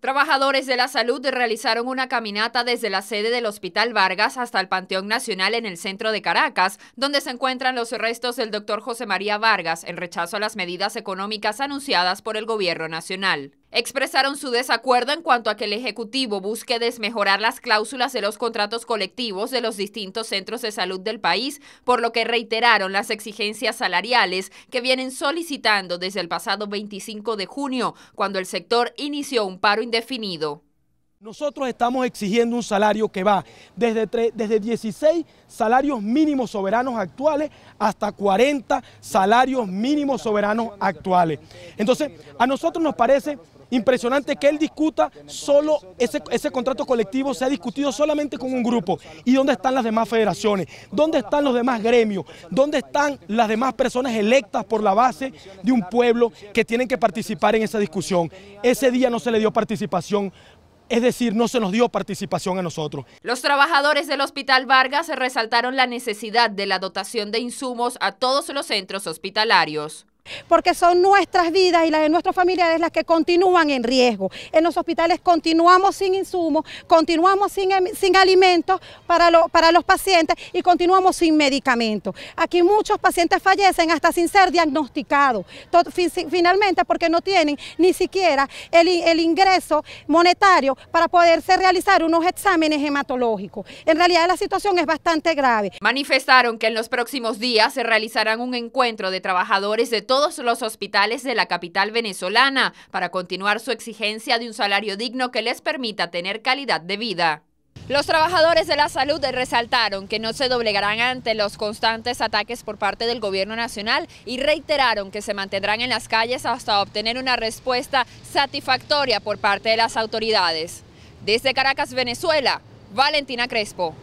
Trabajadores de la salud realizaron una caminata desde la sede del Hospital Vargas hasta el Panteón Nacional en el centro de Caracas, donde se encuentran los restos del doctor José María Vargas en rechazo a las medidas económicas anunciadas por el gobierno nacional. Expresaron su desacuerdo en cuanto a que el Ejecutivo busque desmejorar las cláusulas de los contratos colectivos de los distintos centros de salud del país, por lo que reiteraron las exigencias salariales que vienen solicitando desde el pasado 25 de junio, cuando el sector inició un paro indefinido. Nosotros estamos exigiendo un salario que va desde, desde 16 salarios mínimos soberanos actuales hasta 40 salarios mínimos soberanos actuales. Entonces, a nosotros nos parece Impresionante que él discuta solo ese, ese contrato colectivo se ha discutido solamente con un grupo. ¿Y dónde están las demás federaciones? ¿Dónde están los demás gremios? ¿Dónde están las demás personas electas por la base de un pueblo que tienen que participar en esa discusión? Ese día no se le dio participación es decir, no se nos dio participación a nosotros. Los trabajadores del Hospital Vargas resaltaron la necesidad de la dotación de insumos a todos los centros hospitalarios porque son nuestras vidas y las de nuestros familiares las que continúan en riesgo. En los hospitales continuamos sin insumos, continuamos sin, em, alimentos para, para los pacientes y continuamos sin medicamentos. Aquí muchos pacientes fallecen hasta sin ser diagnosticados, finalmente porque no tienen ni siquiera el, ingreso monetario para poderse realizar unos exámenes hematológicos. En realidad la situación es bastante grave. Manifestaron que en los próximos días se realizarán un encuentro de trabajadores de todo todos los hospitales de la capital venezolana para continuar su exigencia de un salario digno que les permita tener calidad de vida. Los trabajadores de la salud resaltaron que no se doblegarán ante los constantes ataques por parte del gobierno nacional y reiteraron que se mantendrán en las calles hasta obtener una respuesta satisfactoria por parte de las autoridades. Desde Caracas, Venezuela, Valentina Crespo.